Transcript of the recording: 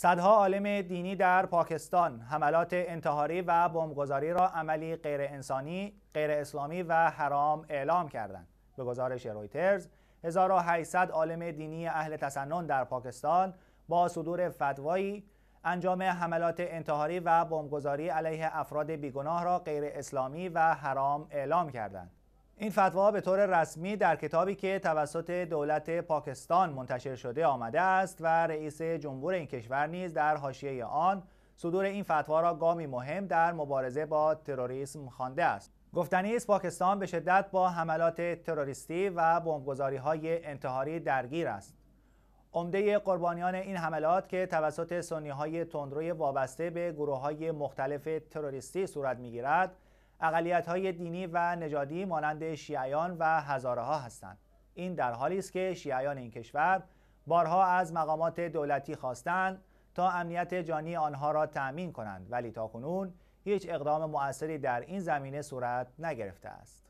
صدها عالم دینی در پاکستان حملات انتحاری و بمبگذاری را عملی غیر انسانی، غیر اسلامی و حرام اعلام کردند. به گزارش رویترز 1800 عالم دینی اهل تسنن در پاکستان با صدور فتوایی انجام حملات انتحاری و بمبگذاری علیه افراد بیگناه را غیر اسلامی و حرام اعلام کردند. این فتوا به طور رسمی در کتابی که توسط دولت پاکستان منتشر شده آمده است و رئیس جمهور این کشور نیز در حاشیه آن صدور این فتوا را گامی مهم در مبارزه با تروریسم خوانده است گفتنی است پاکستان به شدت با حملات تروریستی و بمبگذاری های انتحاری درگیر است عمده قربانیان این حملات که توسط سنی های تندروی وابسته به گروه های مختلف تروریستی صورت می گیرد اقلیت های دینی و نژادی مانند شیعیان و هزاره ها هستند این در حالی است که شیعیان این کشور بارها از مقامات دولتی خواستند تا امنیت جانی آنها را تأمین کنند ولی تا کنون هیچ اقدام مؤثری در این زمینه صورت نگرفته است